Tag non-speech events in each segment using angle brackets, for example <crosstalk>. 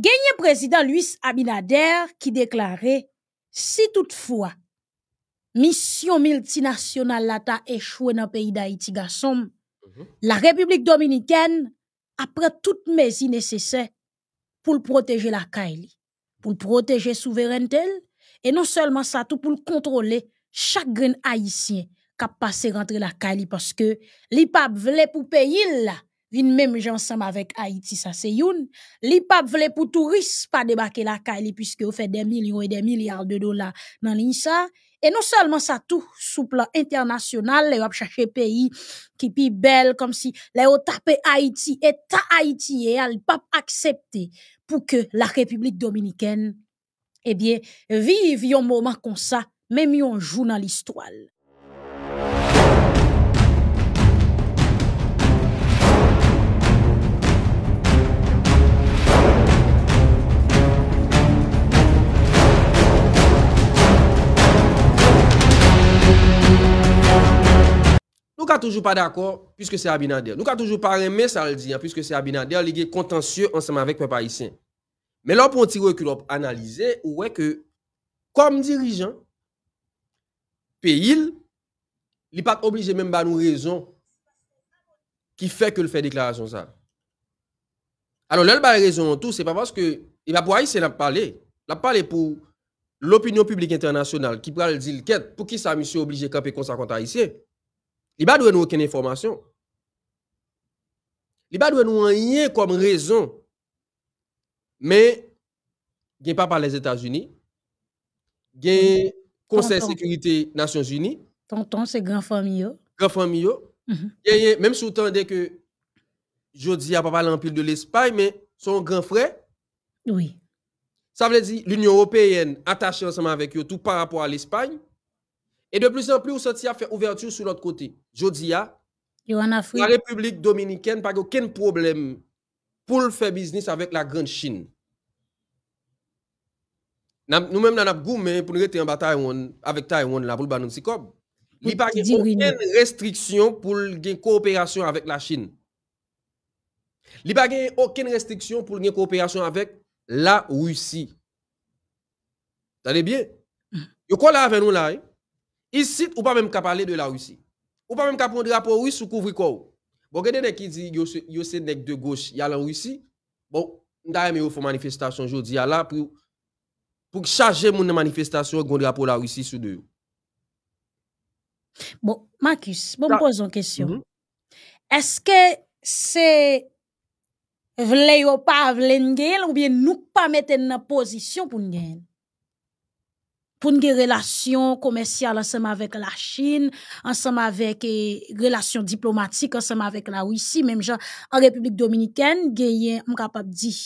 Gagné président, Luis Abinader qui déclarait « si toutefois, mission multinationale a échoué dans le pays d'Haïti pays mhm. la République dominicaine après toutes mesures nécessaires pour protéger protéger la kaili, pour protéger souveraineté et non seulement ça tout pour contrôler chaque grain haïtien qui a rentrer rentrer la parce que que pap vle pour payer là. » vin même j'en ensemble avec Haïti, ça c'est youn. Li pap vle pour touristes pas débarquer la caille puisque vous fait des millions et des milliards de dollars dans l'insa. Et non seulement ça tout, sous plan international, les ont pays qui pi belle comme si les ont tapé Haïti, ta Haïti, et al pap accepté pour que la République dominicaine, eh bien, vive un moment comme ça, même yon joue dans l'histoire. Nou ka toujou pa d'akor pwiske se Abinader. Nou ka toujou pa reme sa al di, pwiske se Abinader li gen kontansye anseman vek mwen Parisien. Men lopon tiwe ki lop analize, wè ke kom dirijan pe il li pat oblije menm ba nou rezon ki fek ke l fek deklarasyon sa. Alon lel ba rezon an tou, se pa wans ke, e la pou a yise la pale, la pale pou lopinion publik internasyonal ki pral di l ket pou ki sa mwen se oblije ka pe kon sa kontan yise, li ba dwe nou aken informasyon. Li ba dwe nou an yen kom rezon, men gen pa pa les Etats-Unis, gen yon Konser Sikurite Nasyons-Unis, Tonton se gran fam yo, gran fam yo, mhm. gen yon, menm sou tan de ke jodi a pa pa l'ampil de l'Espany, men son gran frey, oui, sa vle di, l'Union Européenne atache ansama vek yo tout pa rapor a l'Espany, Et de plus en plus, on y fait faire ouverture sur l'autre côté. Jodia, la République dominicaine n'a aucun problème pour faire business avec la grande Chine. Nous-mêmes, nous avons pour nous rester en bataille avec Taïwan pour nous. banon Il n'y a aucune restriction pour la coopération avec la Chine. Il n'y a aucune restriction pour la coopération avec la Russie. Vous bien? Vous mm. quoi là avec nous là? Hein? Ici, ou pas même qu'à parler de la Russie. Ou pas même qu'à prendre drapeau russe ou couvrir quoi. Bon, regardez qui dit yo c'est nek de gauche, y a la Russie. Bon, d'ailleurs, mais font manifestation aujourd'hui là pour pour charger mon manifestation grand drapeau la Russie sous deux. Bon, Marcus, bon me pose une question. Mhm. Est-ce que c'est vle pas vle ou bien nous pas mettre en position pour nous pour une relation commerciale ensemble avec la Chine, ensemble avec les eh, relations diplomatiques ensemble avec la Russie, même genre en République dominicaine, il on capable dire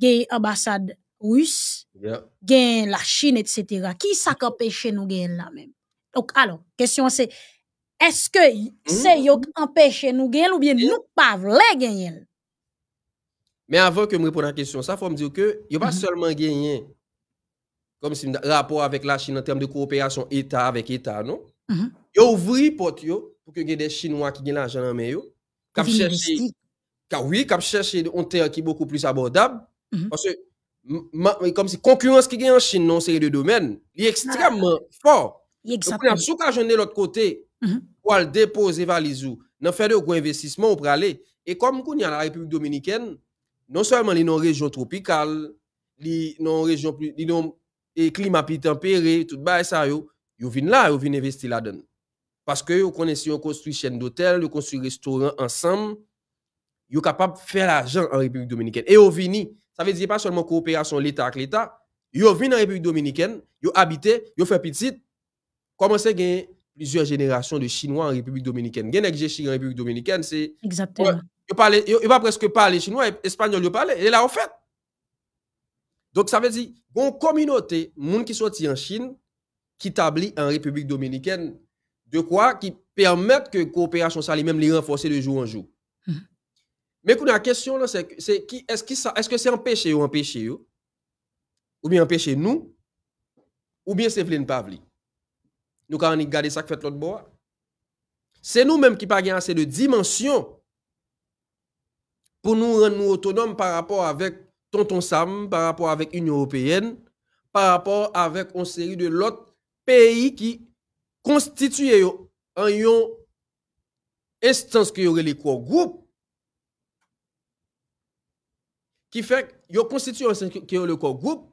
eh, ambassade russe, yeah. la Chine etc. Qui ça empêche nous gagner là même. Donc alors, question c'est est-ce que c'est hmm? yo empêche nous gagner ou bien nous pas voulons gagner Mais avant que me réponde à la question, ça faut me dire que a pas mm-hmm. seulement gagner comme si rapport avec la Chine en termes de coopération État avec État, non? Il mhm. y ouvert pour pot pour que des Chinois qui ont l'argent en main chercher, oui, cap chercher un terre qui est beaucoup plus abordable, mhm. parce que comme si concurrence qui gagne en Chine non c'est le domaines, il est extrêmement ah. fort. Exactement. Donc, on a de l'autre côté, mhm. pour déposer valise ou, fait faire de gros investissements pour aller. Et comme qu'on a la République dominicaine, non seulement les non région tropicale les non régions plus, E klima pi tempere, tout ba, e sa yo, yo vin la, yo vin investi la don. Paske yo konensi yo konstruy chen do tel, yo konstruy restoran ansam, yo kapap fè la jan an Republik Dominikèn. E yo vini, sa vezi pa solman kooperasyon l'Etat ak l'Etat, yo vin an Republik Dominikèn, yo habite, yo fè pitit, komanse genye mizuè jenerasyon de Chinwa an Republik Dominikèn. Genye genye Chinwa an Republik Dominikèn, se... Yo pale, yo va preske pale Chinwa, Espanyol yo pale, e la ou fèt. Donk sa ve di, bon kominote moun ki soti an Chin ki tabli an Republik Dominiken de kwa ki permette ke kooperasyon sa li menm li renfose de jou an jou. Men mm-hmm. kou na kesyon se eske se empèche yo, empèche yo ou mi empèche nou ou mi se vle n'pavli. Nou ka an ni gade sak fèt l'ot bo a. Se nou menm ki pa gen ase de dimensyon pou nou renm nou autonome par rapport avèk tonton Sam, par rapport avèk Union Européenne, par rapport avèk onseri de lot peyi ki konstituye yo an yon instance ki yore le kouk goup ki fèk yo konstituye instance ki yore le kouk goup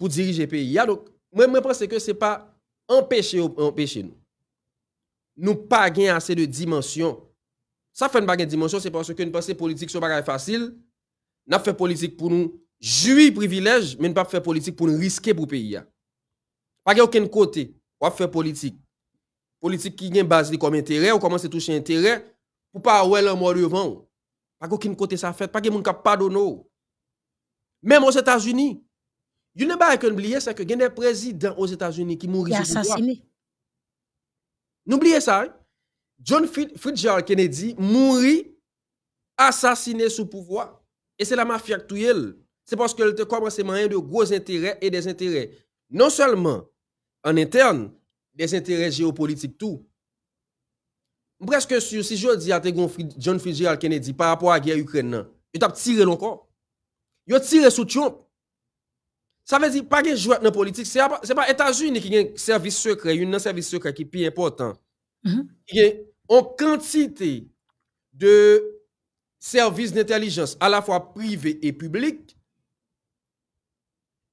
pou dirije peyi. Ya, donc, mwen mwen pense ke se pa empèche nou. Nou pa gen ase de dimensyon. Sa fèn pa gen dimensyon, se pwanson ke yon pense politik sou bagay n'a fait politique pour nous jouir privilège, mais pas faire politique pour nous risquer pour le pays. Pas aucun côté, on faire politique. Politique qui est base comme intérêt, ou commence à toucher intérêt pour pas avoir le mort devant. Pas aucun côté ça fait, pas de monde qui Même aux États-Unis, il n'y a pas oublier, c'est que il y a des présidents aux États-Unis qui mourent. assassiné. N'oubliez ça. Hein. John Fitzgerald Kennedy mourit assassiné sous pouvoir. Et c'est la mafia actuelle C'est parce qu'elle te commence ses moyens de gros intérêts et des intérêts. Non seulement en interne, des intérêts géopolitiques tout. Presque si je dis à John Fitzgerald Kennedy par rapport à la guerre ukraine, il t'a tiré encore. Il a tiré sous Trump. Ça veut dire pas de joueur dans la politique. Ce n'est pas les États-Unis qui ont un service secret, un service secret qui est plus important. Il y a une quantité de servis d'intellijens a mhm. la fwa privé e publik,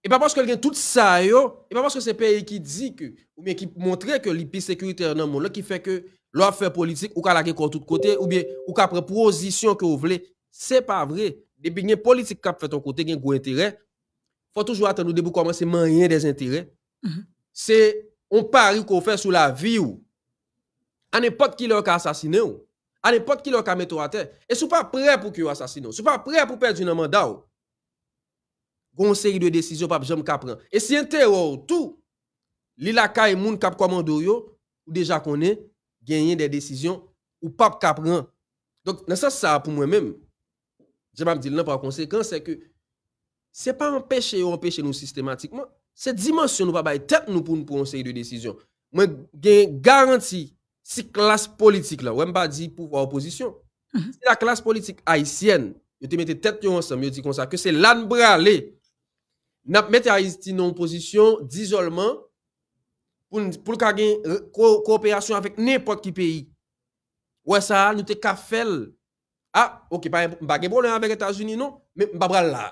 e pa paske gen tout sa yo, e pa paske se peye ki di ki, ou men ki montre ke lipi sekurite nan moun la ki fe ke lò a fè politik ou ka la gen kon tout kote, ou men ou ka prepozisyon ke ou vle, se pa vre, debe gen politik kap fè ton kote gen kou interè, fò toujou atan nou debou koman se man yen des interè, se on pari kou fè sou la vi ou, an epot ki lò ka asasine ou, an epot ki lor ka meto a te, e sou pa pre pou ki yo asasino, sou pa pre pou perdi nan mandao, oh. kon seri de desisyon pap jom kapran, e si ente yo ou tou, li laka e moun kap komando yo, ou deja konen, genyen de desisyon, ou pap kapran, donk nan sa sa ap pou mwen men, jem ap di l nan pa konsekans, se ke se pa empeshe yo, empeshe nou sistematikman, se dimensyon nou pa baye, tep nou pou nou pon seri de desisyon, mwen genyen garanti, Si klas politik la, wè mba di pouwa oposisyon. Mhm. Si la klas politik aisyen, yo te mette tet yo ansam, yo di konsa, ke se lan bra le, nap mette aiziti nou oposisyon d'izolman, pou lka gen kooperasyon avèk nè pot ki peyi. Wè sa, nou te kafel. A, ah, ok, mba gen problem avèk Etats-Unis, nou, mba bran la.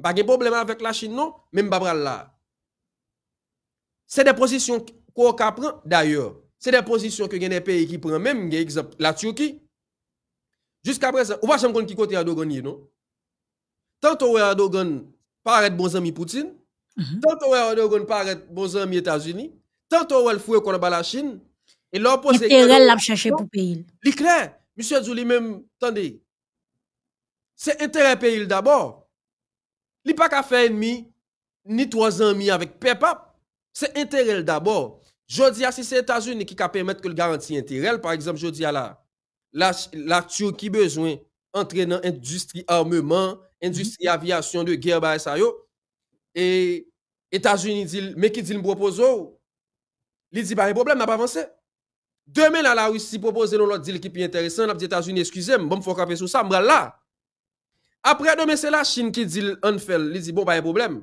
Mba gen problem avèk la Chine, nou, mba bran la. Se de posisyon kwa waka pran, d'ayor, c'est des positions que des pays qui prennent même, exemple, la Turquie. Jusqu'à présent, on va jamais qui côté Erdogan, non? Tantôt Erdogan paraît bon ami Poutine, mhm. tantôt Erdogan paraît bon ami États-Unis, tantôt elle fouet qu'on la Chine, et leur pose. Intérêt l'a cherché pour pays. clair, monsieur Zouli même, attendez, c'est intérêt pays d'abord. Il pas qu'à faire ennemi, ni trois amis avec Pepap, c'est intérêt d'abord. Jodi a si se etajouni ki ka pemet ke l garanti intirel. Par exemple, jodi a la laktyou ki bezwen entrenan industri armeman, industri avyasyon de ger baye sayo. Etajouni di, me ki di l mpropozo, li di baye probleme, nab avanse. Demen la la wisi propose l lor di l ki pi enteresan, nab di etajouni eskusem, bom fok apesou sa, mbral la. Apre, demen se la chine ki di l anfel, li di bon baye probleme.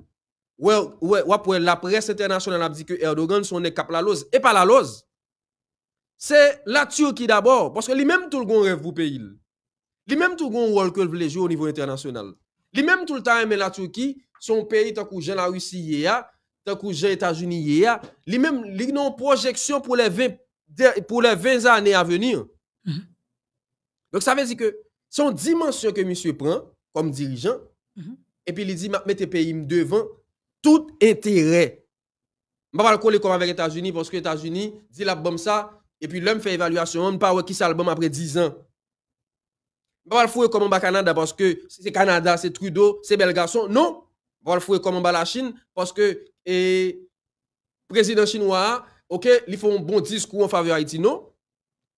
Wè, wè, wè, wè, pouè la presse internasyonan la bdike Erdogan sonen kap la loz, e pa la loz. Se la Turki d'abor, poske li menm tout gon revvou peyil. Li menm tout gon walk up le jo au nivou internasyonal. Li menm tout an men la Turki, son peyil takou jen la Rusi ye a, takou jen Etajuni ye a. Li menm, li non projeksyon pou le 20, pou le 20 ane avenir. Vèk sa vèzi ke, son dimensyon ke misyo pren, kom dirijan, mm-hmm. epi li di, mè te peyil m devan. Tout intere. Mba wal kou le koum avèk Etas-Unis porske Etas-Unis di l'abom sa epi lèm fè evalüasyon, mba wè ki salbom apre 10 an. Mba wal fwe koum an ba Kanada porske se Kanada, se Trudeau, se Belgason, non! Mba wal fwe koum an ba la Chine porske e prezident Chinois ok, li fè un bon diskou an fave Haiti, non!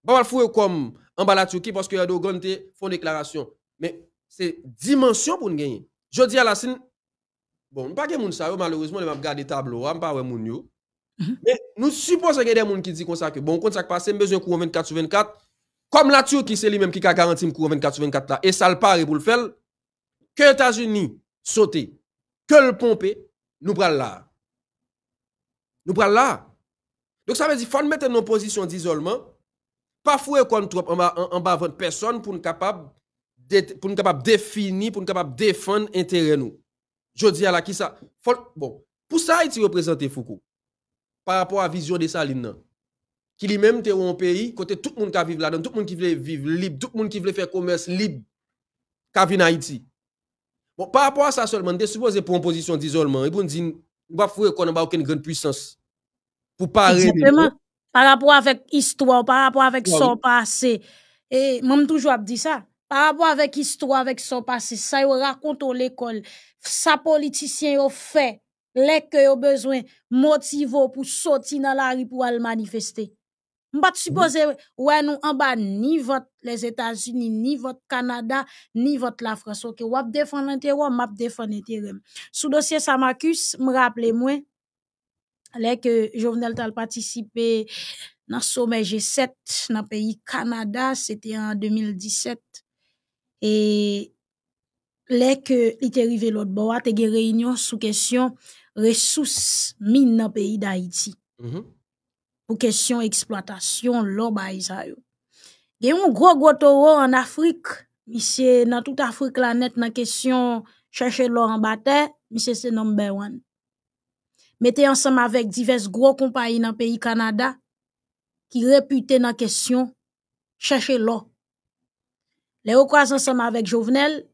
Mba wal fwe koum an ba la Turki porske Ado Gante fè un deklarasyon. Mbe se dimensyon pou n genye. Jodi Alassine, Bon, nou pa gen moun sa yo, malorizman, lè m ap gade tablo wa, m pa wè moun yo. Men, mhm. nou suppose gen gen moun ki di kon sa ke, bon, kon sa ke pa, se m bezon kou 24-24, kom la tchou ki se li menm ki ka garantim kou 24-24 la, e sal pa re pou l'fel, ke Etasuni sote, ke l'pompe, nou pral la. Nou pral la. Donk sa me di, fon mette nan posisyon di zolman, pa fwe kon trop, an ba vwant person pou n kapab defini, pou n kapab defon interè nou. Je dis à la qui ça. Bon, pour ça, Haïti représente Foucault par rapport à la vision de Saline. Qui lui-même était un pays côté tout le monde qui vit là-dedans, tout le monde qui voulait vivre libre, tout le monde qui voulait faire commerce libre, qui en Haïti. Bon, par rapport à ça seulement, des supposé propositions d'isolement, et vont dire, on va qu'on n'a aucune grande puissance. Pour parler. Par rapport avec l'histoire par rapport avec son passé. Et même toujours dit ça. Par rapport avec histoire avec son Ça, ça yo rakonto l'école. sa au fait les que ont besoin, motivo pour sortir dans la rue pour manifester. manifester. m'pas suppose ouais nous en bas ni vote les états unis ni votre Canada, ni votre la France, Ok, wap défend on wè, map l'intérêt. Sous dossier, ça me Je moi, les que jovenel tal participé dans sommet G7 dans pays Canada. C'était en 2017. Et là que il est arrivé l'autre bord, réunions une réunion sous question ressources mines dans pays d'Haïti. Mm-hmm. Pour question exploitation l'eau bah, ça yo. Il y a un gros gros en Afrique, monsieur dans toute Afrique la net dans question chercher l'eau en bataille, monsieur c'est number one. Mettez ensemble avec divers gros compagnies dans pays Canada qui réputé dans question chercher l'eau les yo kwa ensemble avec Jovenel,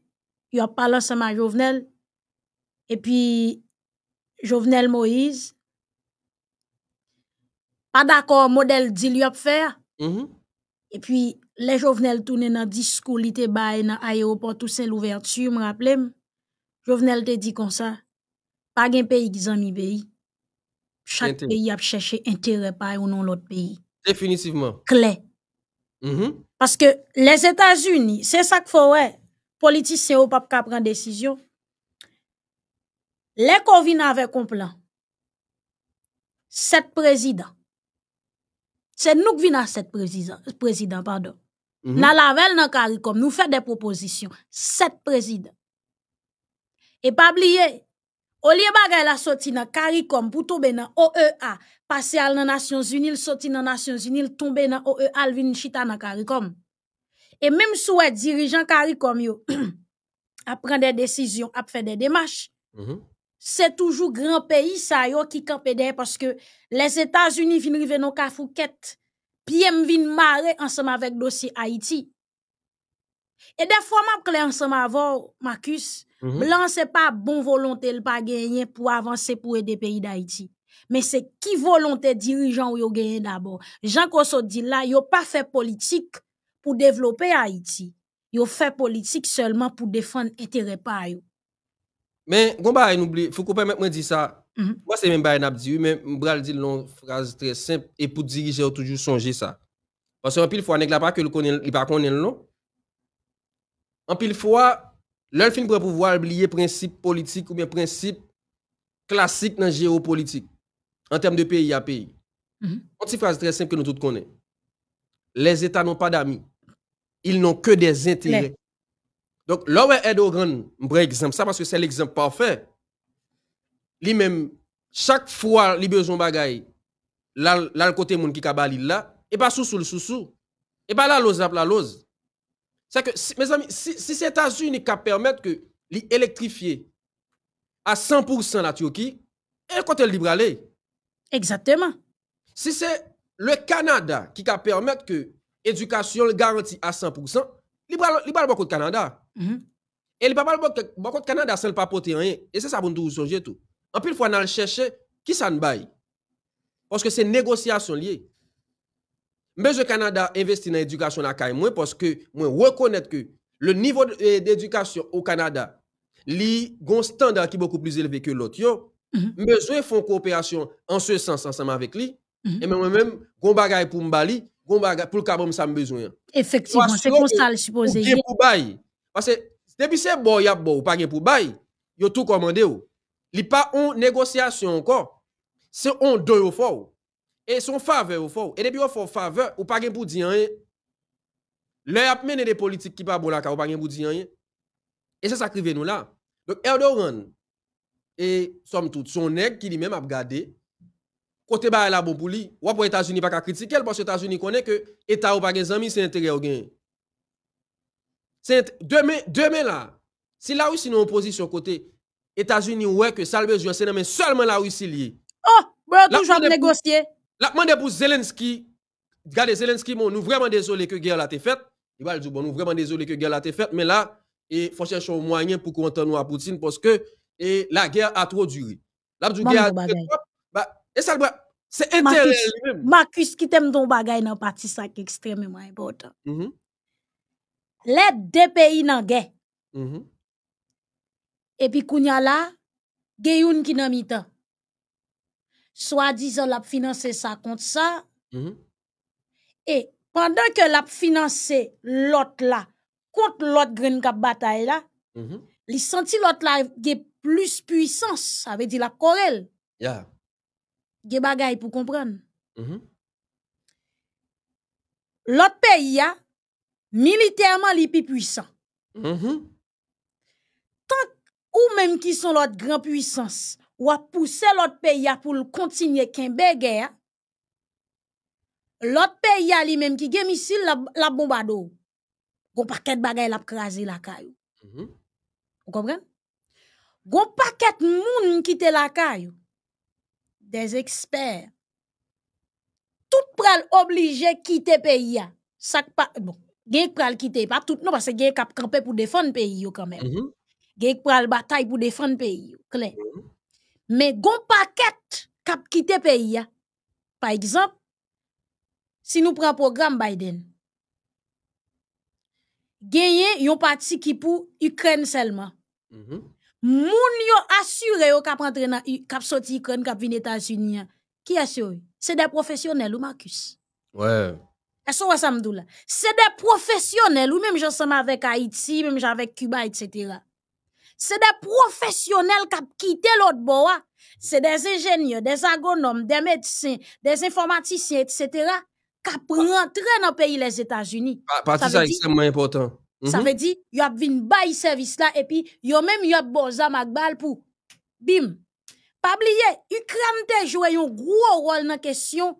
ont parlé ensemble avec Jovenel, et puis Jovenel Moïse, pas d'accord, modèle, modèle lui à faire. mm -hmm. puis, les Jovenel toune dans le li te bay dans aéroport tout ça, l'ouverture, me rappelle. m, Jovenel te dit comme ça, pas gen pays ki pays, chaque pays, pays a cherché intérêt ou non l'autre pays, définitivement, clé. Mm -hmm. Parce que les États-Unis, c'est ça qu'il faut, politiciens, ne ou pas prendre décision. Les COVID avec un plan. Sept présidents. C'est nous qui venons à sept présidents. Président, pardon. Mhm. Dans nous faisons des propositions. Sept présidents. Et pas oublier, O liye bagay la sorti nan Caricom, pou tomber nan OEA, passé al nan Nations Unies, sorti nan Nations Unies, tomber nan OEA, alvin chita nan Caricom, et même sou wè dirijan CARICOM, yo, <clears throat> ap pren de desisyon, ap fè de demache, mm -hmm. c'est toujours grand pays ça yo ki derrière parce que les états unis viennent rive nan puis ils viennent marer ensemble avec avèk Haïti. Haïti. Et des fois, je suis ensemble avec Marcus. ce n'est Blanc, pas bon volonté, le pas pour avancer pour aider le pays d'Haïti. Mais c'est qui volonté dirigeant ou yon gagné d'abord? Jean claude dit là, yon pas fait politique pour développer Haïti. ont fait politique seulement pour défendre l'intérêt de yon. Mais, bah, il oublie, faut que permette moi dire ça. Mhm. Moi, c'est même pas un abdi, mais Bral dit une phrase très simple et pour diriger, toujours songer ça. Parce qu'en plus il faut pas que le connaît, il pas le nom. En pile fois, leur fin pour pouvoir oublier principe politique ou bien principe classique dans la géopolitique en termes de pays à pays. Mm -hmm. Une phrase très simple que nous tous connaissons. Les États n'ont pas d'amis. Ils n'ont que des intérêts. Donc, là où un par exemple, ça parce que c'est l'exemple parfait, lui-même, chaque fois, il a besoin de bagaille, là, le côté monde qui kabali là, et pas sous sous le sous sous, et pas la lose la lose. C'est que, mes amis, si, si les États-Unis permettent que l'électrifier à 100% la Turquie, elle compte libre aller. Exactement. Si c'est le Canada qui permettre que l'éducation garantie à 100%, il ne pas le Canada. Mm Et il ne le pas contre le Canada sans le porter rien. Et c'est ça pour nous songer tout. En plus, il faut aller chercher qui ça ne baille. Parce que c'est négociation liée. Meje Kanada investi nan edukasyon akaye mwen poske mwen wakonet ke le nivou eh, d'edukasyon ou Kanada li gon standal ki boku plizeleve ke lot yo, meje mhm. foun koopiyasyon answe sens ansame avek li, e mwen mwen mwen gon bagay pou mbali, gon bagay pou lka mwen msa mbezoyan. Efektivon, se konsal, si poseye. Pou gen bon, bon. pou bayi, pase sebi se bo yap bo ou pa gen pou bayi, yo tou komande yo. Li pa on negosyasyon ankon, se on doyo fawo. Et son faveur ou faux. Et depuis ou faux faveur, ou pas pour dire rien. Le a mené des politiques qui pas bon là, ou pas pour dire rien. Et c'est ça qui nous là. Donc Erdogan, et somme toute, son nègre qui lui-même a gardé, côté ba la bon pour lui, ou pour États-Unis pas critiquer, parce que États-Unis connaît que État ou pas des amis, c'est intérêt ou gain. Demain, demain là, si la Russie nous en opposition côté, États-Unis ouais que ça le besoin, c'est seulement la Russie liée. Oh, bro, toujours négocier. La demande pour Zelensky, regardez Zelensky, mon, nous vraiment désolé que guerre a été faite. Il va dire, bon, nous vraiment désolé que guerre a été faite, mais là, il faut chercher un moyen pour qu'on entende à Poutine parce que et la guerre a trop duré. La guerre a duré. Bah, et ça, c'est intéressant. Marcus, qui t'aime ton bagay dans parti ça qui extrêmement important. Mm -hmm. Les deux pays dans guerre. Mm -hmm. Et puis, a là, il y a qui dans mi-temps soi-disant l'a financé ça contre ça. Mm-hmm. Et pendant que l'a financé l'autre là, contre l'autre grande bataille là, mm l'autre là a plus puissance, ça veut dire la y Yeah. Ge bagay pour comprendre. Mm-hmm. L'autre pays a militairement li plus puissant. Tant ou même qui sont l'autre grand puissance Ou ap pousse l'ot peyya pou l'kontinye kenbe geya. L'ot peyya li menm ki gemisil la bombado. Gon paket bagay la pkrasi la kayo. Ou kompren? Gon paket moun kite la kayo. Des eksper. Tout pral oblige kite peyya. Bon, genk pral kite pa tout nou. Pase genk ap krampè pou defon peyyo kamen. Mm-hmm. Genk pral batay pou defon peyyo. Klenk. mais gon paquet kap le pays par exemple si nous prenons programme Biden gagné yon parti qui pour Ukraine seulement Les mhm. gens moun yo assuré yo kap rentrer dans kap sorti Ukraine kap vin États-Unis qui assure c'est des professionnels ou Marcus ouais c'est des professionnels, ou même j'en somme avec Haïti, même j'en avec Cuba, etc. C'est des professionnels qui ont quitté l'autre bois. Hein. C'est des ingénieurs, des agronomes, des médecins, des informaticiens, etc. qui ont rentré dans le pays les États-Unis. Parti ça, c'est extrêmement important. Ça mhm. veut dire, y a vin bail service là, et puis, y a même y a pour. Bim. Pas oublié, Ukraine te joué un gros rôle dans la question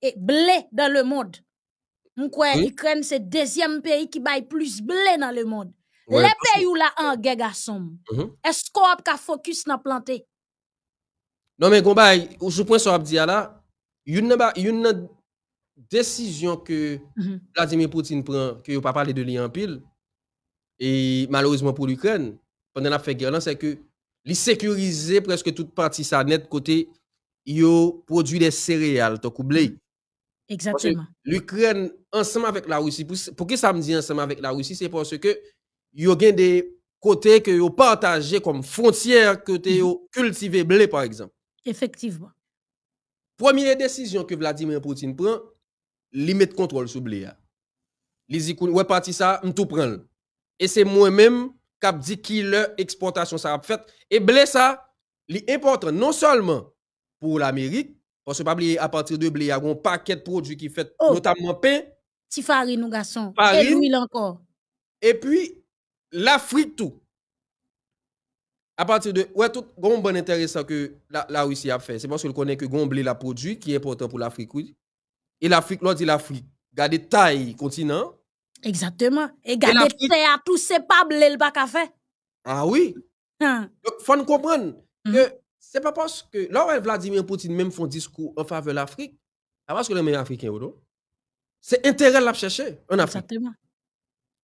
et blé dans le monde. M'kwe, est Ukraine c'est deuxième pays qui baille plus blé dans le monde. Les pays ou la en guerre mhm. Est-ce qu'on a focus dans planter Non mais je ou sous point sur Il là, une une décision que mhm. Vladimir Poutine prend que pas parler de lui pile et malheureusement pour l'Ukraine pendant la guerre c'est que les sécuriser presque toute partie sa nette côté yo produit des céréales ton mhm. Exactement. L'Ukraine ensemble avec la Russie pour, pour ça me dit ensemble avec la Russie c'est parce que yo côtés des côtés que yo partagez comme frontières que vous mhm. cultivez blé, par exemple. Effectivement. première décision que Vladimir Poutine prend limite contrôle sur sou le blé. Li zikoun, ouais, parti ça, mtou pren l. Et c'est moi-même qui di ki que sa ap Et blé non seulement pour l'Amérique, Parce que pas blé à partir de blé, il y a un paquet de produits qui fait oh. notamment pain. Ti farine nous encore. Et puis, l'Afrique tout. À partir de ouais tout un bon intéressant que la, Russie a fait, c'est parce qu'on connaît que Gomblé la produit qui est important pour l'Afrique Et l'Afrique, l'autre dit l'Afrique, regardez taille continent. Exactement. Et regardez terre tout c'est pas blé le pas à faire. Ah oui. Hum. Donc faut comprendre mm-hmm. que c'est pas parce que là Vladimir Poutine même font discours en faveur de l'Afrique, parce que les meilleurs africains non? C'est intérêt à la chercher en Afrique. Exactement.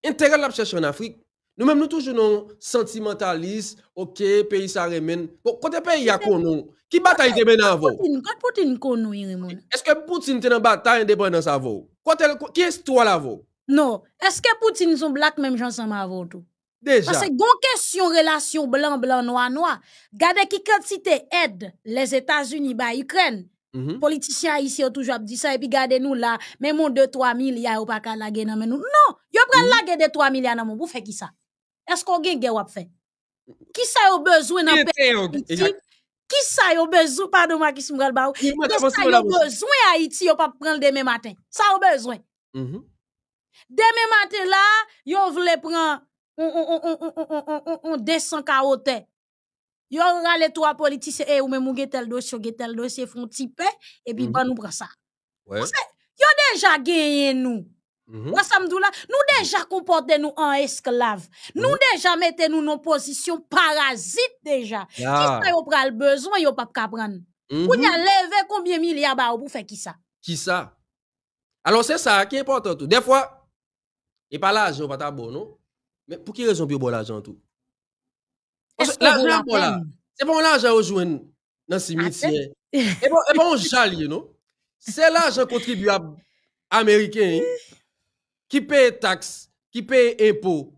Intérêt à la chercher en Afrique. Nous-mêmes, nous toujours nous sentimentalistes, ok, pays ça remène. Côté pays, a nous. Qui bataille te mène avant? Poutine, Est-ce que Poutine est dans bataille indépendance avant? Qui est toi la avant? Non. Est-ce que Poutine sont black même gens ensemble avant tout? Déjà. Parce que une question relation blanc blanc noir noir. Gardez qui quantité aide les États-Unis bah Ukraine. Mm-hmm. Politiciens ici ont toujours dit ça et puis gardez nous là, même mon 2 3 milliards ou pas la pas dans Non, vous pral mm -hmm. gueule de 3 milliards dans mon pour qui ça? Est-ce qu'on gagne fe? Qui ça qui besoin d'un besoin Qui pays. Qui besoin... pardon ma pardon si qui baou sa a besoin Haiti Haïti? pa pas demain matin? ça a besoin mm-hmm. Demain matin là, yo vle pran on 200 kaote. Yo rale trois politiciens, et eh, ou même ou getel tel dossiers, dossier fon tipe, et puis et ban pas nous. Ouais. Yo déjà nous. Mhm. Mhm. Mhm. nous déjà comportons nous en esclaves. Nous déjà mettons nous nos position parasites déjà. Qui Qui ça yon le besoin, de pas prendre. Ou y a levé combien milliards pour faire qui ça? Qui ça? Alors c'est ça qui est important tout. Des fois, et pas l'argent, pas ta bon, non? Mais pour qui raison pour bon l'argent tout? L'argent là. C'est bon l'argent au dans cimetière. Ah, et bon, non? C'est l'argent contribuable américain. Hein. <laughs> qui paye taxes, qui paye impôts,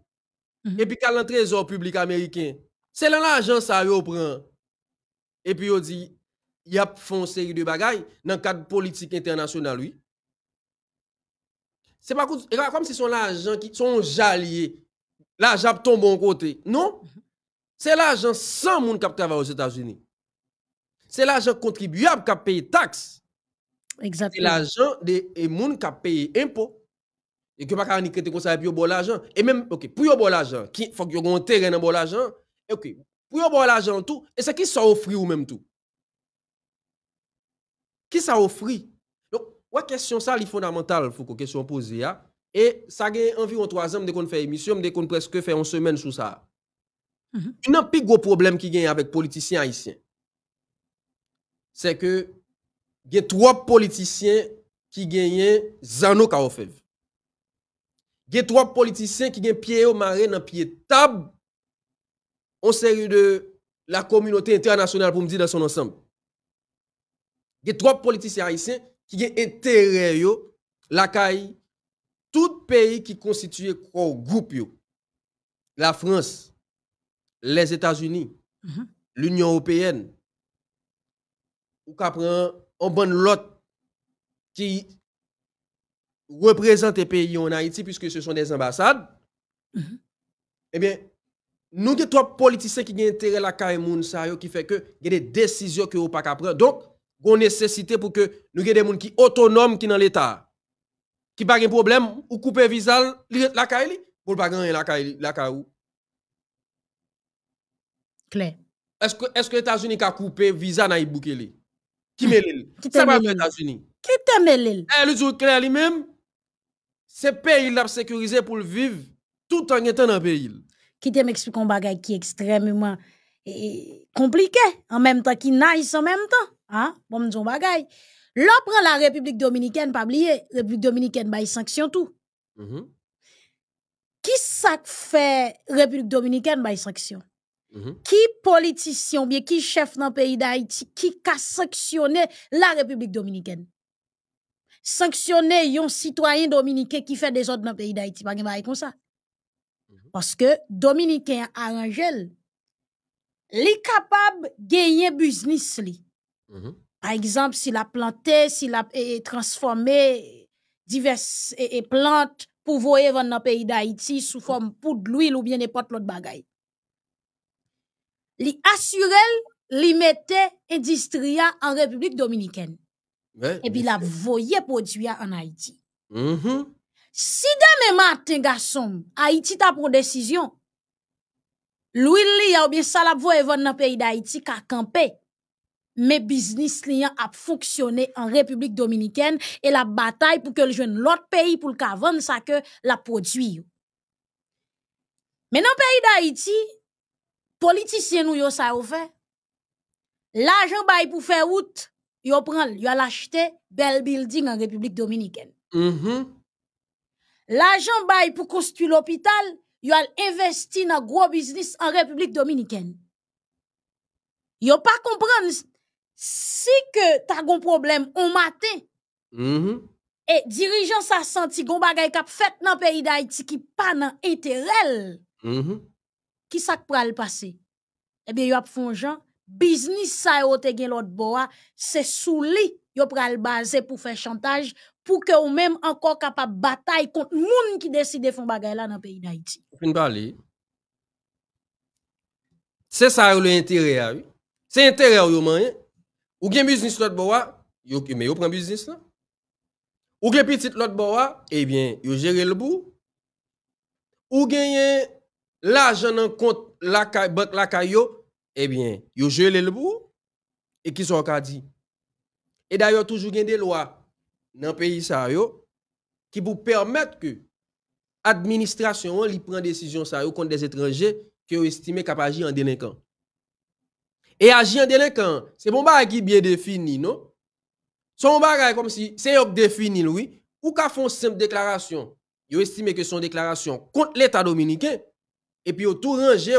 mhm. et puis qui a le trésor public américain. C'est là l'argent ça prend. Et puis on dit, il y a une série de bagailles dans le cadre politique international, oui. C'est pas comme si son l'argent qui sont jalier. L'argent tombe en côté. Non. Mhm. C'est l'argent sans monde qui travaille aux États-Unis. C'est l'argent contribuable qui paye taxes. Exactement. C'est l'argent des gens qui payent impôts et que pas qu'à pas comme ça et puis bon l'argent et même OK pour avoir bon l'argent il faut que ait un terrain dans bon l'argent OK pour yo bon l'argent tout et c'est qui ça offre ou même tout qui ça offre donc ouais question ça est fondamentale faut que question posée et ça gagne environ trois ans de qu'on fait émission de qu'on presque fait une semaine sur ça mm -hmm. un plus gros problème qui gagne avec politiciens haïtiens c'est que il y a trois politiciens qui gagnent Zano Kaofev y a trois politiciens qui gen pied au marée dans pied table en série de la communauté internationale pour me dire dans son ensemble Il y a trois politiciens haïtiens qui ont intérêt yo la caille tout pays qui constitue un groupe la France les États-Unis mhm. l'Union européenne ou qu'après un bon lot qui les pays en Haïti, puisque ce sont des ambassades, mhm. eh bien, nous avons trois politiciens qui ont intérêt à la qui fait que il y a des décisions que vous pas prendre. Donc, il nécessité pour que nous ayons des gens qui sont autonomes qui dans l'État, qui pas de problème, ou couper visa la caille, pour ne pas gagner la caille. La Claire. Est-ce que les États-Unis ont coupé visa dans Iboukele? Qui mêle? Qui t'aime les États-Unis? Qui t'aime les? Elle <laughs> dit eh, clair lui-même. Ce pays l'a sécurisé pour le vivre tout en étant dans pays. Qui te m'explique un bagage qui est extrêmement eh, eh, compliqué, en même temps qui naît en même temps. Hein? Bon, bagage. Là, la République dominicaine, pas oublier, République dominicaine, bah, sanctionne sanction tout. Mhm. Qui ça fait République dominicaine, bah, sanction? Mhm. Qui politicien, bien qui chef dans le pays d'Haïti, qui a sanctionné la République dominicaine? sanctionner un citoyen dominicain qui fait des ordres dans le pays d'Haïti. ça. Mhm. Parce que dominicain il est capable gagner business mhm. Par exemple, s'il a planté, s'il a eh, transformé diverses eh, eh, plantes pour voyer dans le pays d'Haïti sous forme poudre l'huile ou bien n'importe l'autre bagaille. Li assurel, li mettait industria en République dominicaine et puis la voye produit en Haïti. Mm-hmm. Si demain matin, garçon, Haïti t'a pour décision, lui li ou bien ça la voye dans le pays d'Haïti qu'à camper. Mais business liens a fonctionné en République dominicaine et la bataille pour que le jeune l'autre pays pour le vendre ça que la produit. Mais dans le pays d'Haïti, politiciens nous yo ça fait. L'argent bail pour faire route, yo prend acheté un bel building en République dominicaine. Mm-hmm. L'argent bail pour construire l'hôpital, yo al investi dans gros business en République dominicaine. Yo pas comprendre si que tu un problème au matin. et mm-hmm. Et dirigeant sa senti gon bagay fait dans pays d'Haïti qui pas dans intérêt. Qui mm -hmm. passer? Eh bien, a fait business sa yo te gen l'autre boa, c'est sous li yo pral baser pour faire chantage pour que ou même encore capable bataille contre moun qui décide font bagay là dans pays d'Haïti. C'est ça le intérêt C'est intérêt au man, Ou gen business l'autre boa, yo mais yo prend business là. Ou gen petit l'autre boa, eh bien yo gère le bout. Ou gagne l'argent en compte la banque la caillot eh bien, yo gelé le bout et qui sont encore dit. Et d'ailleurs toujours a des lois dans pays ça qui vous permettent que administration li prend décision ça contre des étrangers qui estime estimé capable en délinquant. Et agir en délinquant, c'est bon bagage qui bien défini, non Son bagage comme si c'est défini oui, ou qu'a font simple déclaration. Yo estime que son déclaration contre l'état dominicain et puis yo tout rangé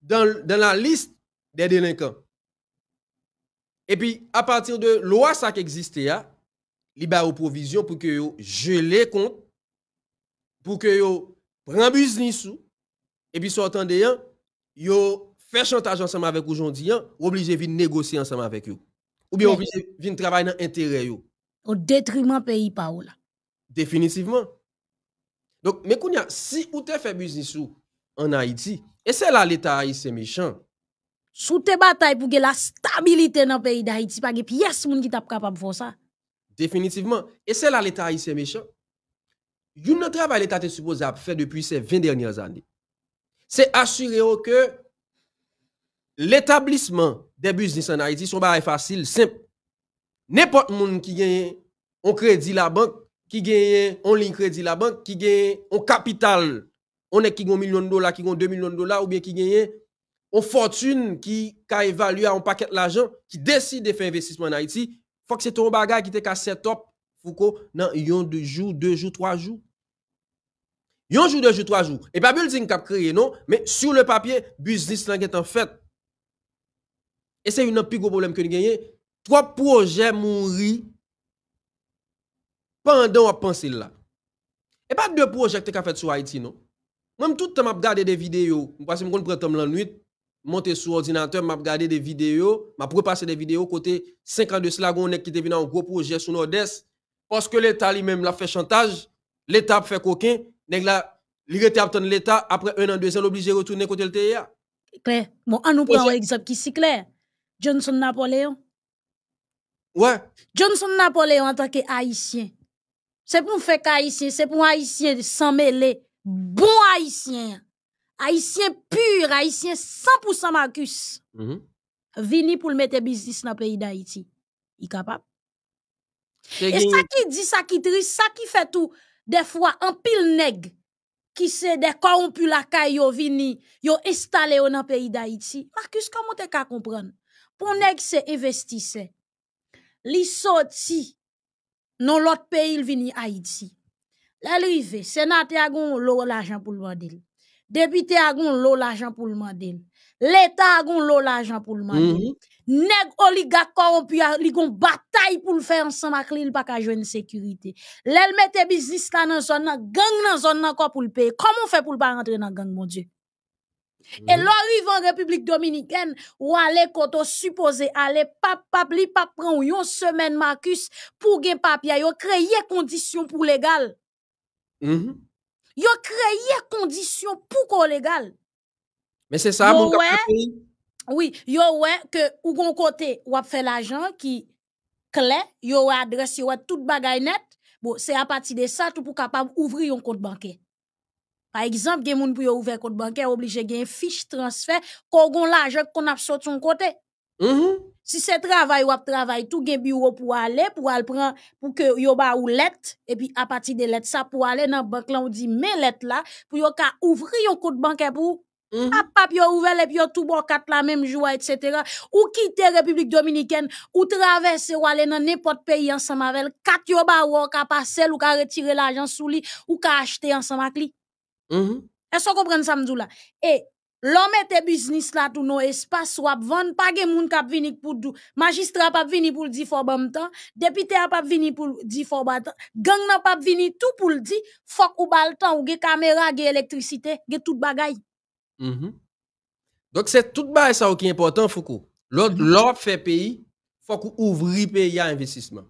dans la liste des délinquants. Et puis, à partir de loi ça qui existait, il y a provision pour que vous les compte, pour que vous preniez business et puis sortant de yon, yo chantage ensemble avec aujourd'hui, vous hein, obligez de négocier ensemble avec vous. Ou bien obligez de travailler dans l'intérêt. Au détriment pays là. Définitivement. Donc, mais si vous faites fait business en Haïti, et c'est là l'État haïtien méchant, sous tes batailles pour que la stabilité dans le pays d'Haïti, pas de pièce moun qui sont capables de faire ça. Définitivement. Et c'est là l'État haïtien méchant. Yon nan travail l'État est supposé faire depuis ces 20 dernières années. C'est assurer que l'établissement des business en Haïti sont facile, simple. N'importe moun qui gagne un crédit la banque, qui gagne un ligne crédit la banque, qui gagne un capital, on est qui gagne un million de dollars, qui gagne 2 millions de dollars ou bien qui gagne On fotune ki ka evalue an paket la jan, ki desi de fe investisme an Haiti, fok se ton bagay ki te ka setop, foko nan yon 2 jou, 2 jou, 3 jou. Yon jou, 2 jou, 3 jou. E pa bulzing kap kreye, non? Me, sou le papye, buzdis langet an fet, e se yon nan pi go bolem ke ni genye, 3 proje moun ri, pandan wapansil la. E pa 2 proje ke te ka fet sou Haiti, non? Mwen mtout te map gade de video, mpwase mkoun prete m lan nwit, monter sur ordinateur, m'a regardé des vidéos, m'a repassé des vidéos côté 5 ans de cela, on est qui dans un gros projet sur Nord-Est. Parce que l'État lui-même l'a fait chantage, l'État fait coquin, nèg la, l'État, après un an, deux ans, obligé de retourner côté le TIA. Claire, bon, on nous prend un exemple qui si clair. Johnson Napoléon. Ouais. Johnson Napoléon en tant que C'est pour faire haïtien, c'est pour haïtien s'en mêler. Bon haïtien. Haïtien pur, Haïtien 100% Marcus, mm vini pour le mettre business dans le pays d'Haïti. Il est capable. Et ça qui dit, ça qui triste, ça qui fait tout, des fois, un pile nègre, qui se des corrompus la caille, yo vini, yo installé dans le pays d'Haïti. Marcus, comment tu peux comprendre? Pour nègre, c'est investisse, Li sorti, dans l'autre pays, il vini Haïti. L'arrivée, sénateur a gon l'argent pour le vendre. Député a gon l'eau l'argent pour le mandel. L'État a gon l'eau l'argent pour le mandel. Mm -hmm. Nèg oligarque corrompu a li gon bataille pour le faire ensemble avec l'île pas qu'à jouer une sécurité. L'elle mette business là dans zone, gang dans zone encore pour le payer. Comment on fait pour pas rentrer dans gang, mon Dieu? Et mhm. l'arrivée en République dominicaine, ou aller côte on supposé aller, pas pap, li pap pran ou semaine, Marcus, pour gen papier, yon créer condition pour légal. Mhm yo créé conditions pour qu'on légal. Mais c'est ça, mon pays. Oui, yo ouais que ou gon côté ou a fait l'argent qui clé, yo un adresse yo tout bagay net. Bon, c'est à partir de ça tout pour capable ouvrir un compte bancaire. Par exemple, gen moun pou yo ouvert compte bancaire obligé gen fiche transfert qu'on gon l'argent qu'on a sorti son côté. -hmm. Si c'est travail ou à travail, tout gen bureau pour aller, pour aller prendre, pour que yon ou lettre, et puis à partir de lettre ça, pour aller dans la banque là, on dit, mais lettre là, pour yon ka ouvrir yon compte bancaire pour, à -hmm. pap yon ouvert, et puis tout bon quatre la même joie, etc. Ou quitter République Dominicaine, ou traverser ou aller dans n'importe pays ensemble avec, quatre yon ba ou ka passer, ou ka retirer l'argent sous lit, ou ka acheter ensemble avec lui. Mhm Est-ce que vous comprenez ça, m'dou là? Et, L'homme était business là tout nos espace swap vendre pas gen moun k'ap vini pour dou magistrat pas vini pour di fort bon temps député pas vini pour di fort batan gang n'a pas vini tout pour le di faut ou bal temps ou gen caméra gen électricité gen tout bagay -hmm. donc c'est tout bagay ça qui est important Foucault l'autre mhm. fait pays faut qu'on ouvrir pays à investissement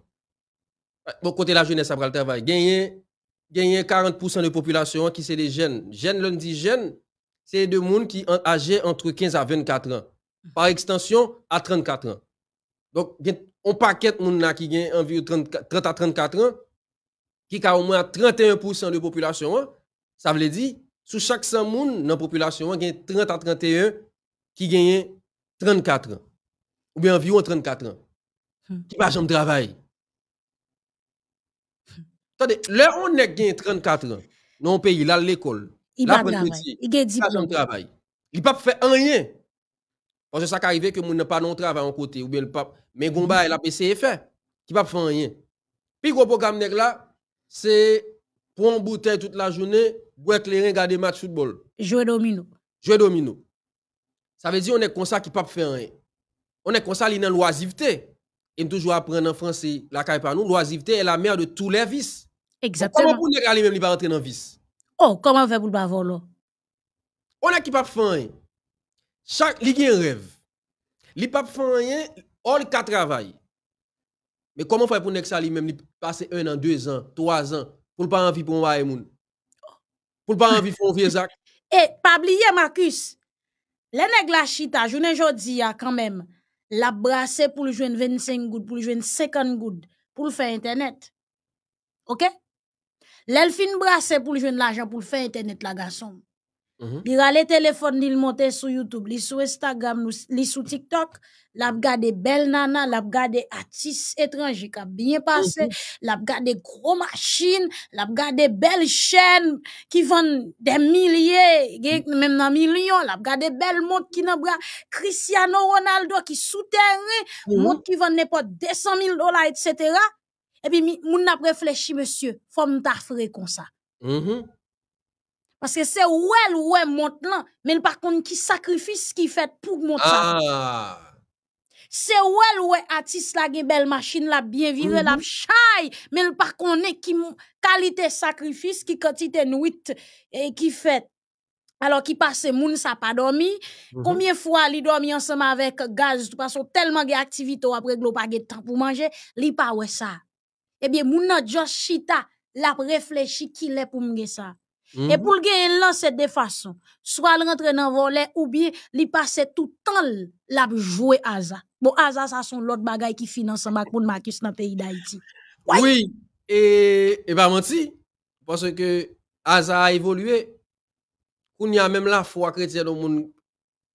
bon côté la jeunesse après le travail gagner gagner 40% de population qui c'est les jeunes jeunes l'on dit jeunes c'est des gens qui ont âgé entre 15 à 24 ans. Mhm. Par extension, à 34 ans. Donc, on paquet de gens qui ont environ 30, à 34 ans, qui ont au moins 31% de population. Ça veut dire, sous chaque 100 personnes dans la population, il y a 30 à 31 qui ont 34 ans. Ou bien environ 34 ans. Hmm. Qui pas de travail. Hmm. Attendez, là, on a 34 ans dans le pays, là, l'école. Il pas de travail. Il a un travail. Il pas faire rien. Parce que ça arrive que mon n'a pas non travail en côté ou bien le pape mais gomba mhm. il a essayé faire pas faire rien. Puis gros programme là c'est prendre bouteille toute la journée, boire clairin regarder match football. Jouer domino. Jouer domino. Ça veut dire on est comme ça qui pas faire rien. On est comme ça il dans l'oisiveté. Et toujours apprendre en français la caille par nous, l'oisiveté est la mère de tous les vices. Exactement. Comment vous pas même il pas rentrer dans vice Oh, comment faire pour le bavolo? On a qui pas rien. Chaque li un rêve. Li pas rien, on le ka travail. Mais comment faire pour nek ça lui même passer un an, deux ans, trois ans pour ne pas envie pour les moun? Pour ne pas envie pour un <laughs> vieux Eh, Et pas oublier Marcus. Les nèg la chita journée dis a ah, quand même la brasser pour le jouen 25 gouttes, pour le jouen 50 gouttes pour le faire internet. OK? L'Elfine Brasse, pour pour l'argent pour pour pour faire internet la garçon. Mm -hmm. les téléphones, il monte sur YouTube, il sur Instagram, lui sur TikTok, la a des nana, la ap étrangers étranger qui qui bien passé, mm la des des machines, machines, la a des belles chaînes qui vendent des milliers, mhm. même millions. millions la des belles qui qui Cristiano Ronaldo qui souterrain, mm qui vendent n'importe 200 000 dollars, etc. Et puis, moun n'a réfléchi, monsieur, faut me fré comme ça. Parce que c'est ouel ouel monte là, mais par contre, qui sacrifice qui fait pour monter ça? C'est ah! ouel ouel artiste la belle machine la bien vire la mm-hmm. chai, mais par contre, qui qualité sacrifice qui quantité nuit et qui fait. Alors qui passe ne s'est pas dormi, mm-hmm. combien fois li dormi ensemble avec gaz, parce a tellement d'activités, après glo pa gen temps pour manger, li pa ouais ça eh bien, Mouna Joshita la réfléchi qui l'est pour m'gè ça. Et mhm. pour le gagner a de façon. Soit le rentrer dans le volet, ou bien, il passe tout le temps, la jouer à ça. Bon, à ça, ça sont l'autre bagaille qui finance ma pour Marcus dans le pays d'Haïti. Oui. Et, et menti. Parce que, à ça a évolué. Qu'on y a même la foi chrétienne au monde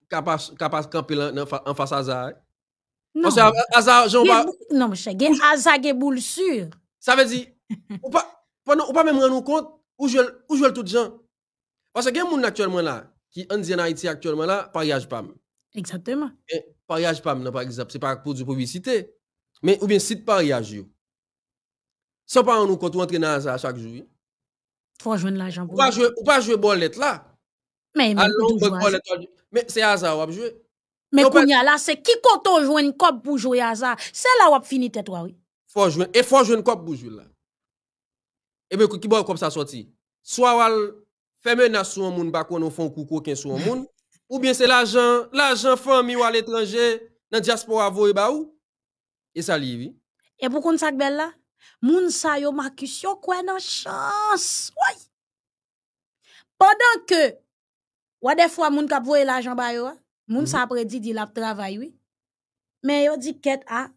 capable de camper en face à ça. Non. Parce que, asa, Non, ça ou pas ou Parce que les actuellement là qui en en Haïti là là, pariage Exactement. Et eh, pariage par exemple, c'est pas pour du publicité, mais ou bien site pariage yo. ça pas compte ou entre jour. chaque jour Ou pas jouer bolette là mais mais hein. c'est mais qu'on là, c'est qui qu'on jouer une cop pour jouer à ça C'est là où on finit tête, oui. Faut jouer, et faut jouer une cop pour là. Et eh bien, qui va comme ça sorti Soit on fait menace sur un monde, pas bah, qu'on fait coucou qui sur un <laughs> monde, ou bien c'est l'argent, l'argent famille ou à l'étranger, dans la diaspora, vous et eh bah, où Et ça l'y Et pour qu'on s'en belle là Moun sa yo Marcus yo kwen an chance. Oui. Pendant que, ou des fois moun kap voye l'argent ba Moun sa mhm. apre di di la ap travayou. Men yo di ket a.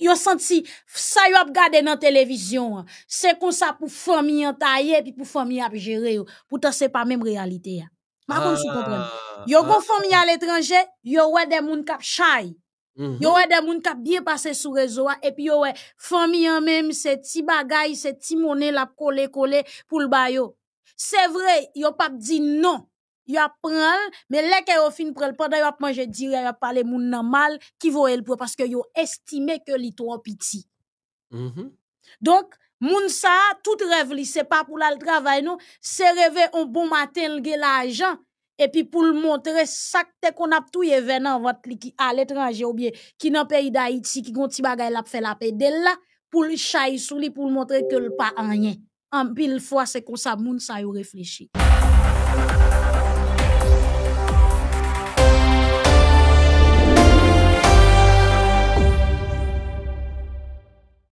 Yo senti, sa yo ap gade nan televizyon. Se kon sa pou fomi an tayye, pi pou fomi ap jere yo. Pouta se pa mèm realite ya. Ma kon sou probleme. Ah, yo kon ah. fomi an l'étranger, yo wè de moun kap chay. Mhm. Yo wè de moun kap biye pase sou rezo a, epi yo wè fomi an mèm se ti bagay, se ti mounen la ap kole kole pou l'bayo. Se vre, yo pap di non. Yo apprend mais les leke yo fin pran pendant yo ap manje diri, yo ap pale moun nan mal, ki vo el parce paske yo estime ke li trop petit donc -hmm. Donk, moun sa, tout rêve li, c'est pas pou le travail travay nou, se un bon matin lge la et pi pou le montre montrer kon ap touye venan vat li ki al l'étranger ou bien ki nan peyi d'haïti qui ki ti bagay la pfe la paix del la, pou le chay sou li, pou que montre ke en pa anyen. An pile fois se kon sa moun sa yo réfléchit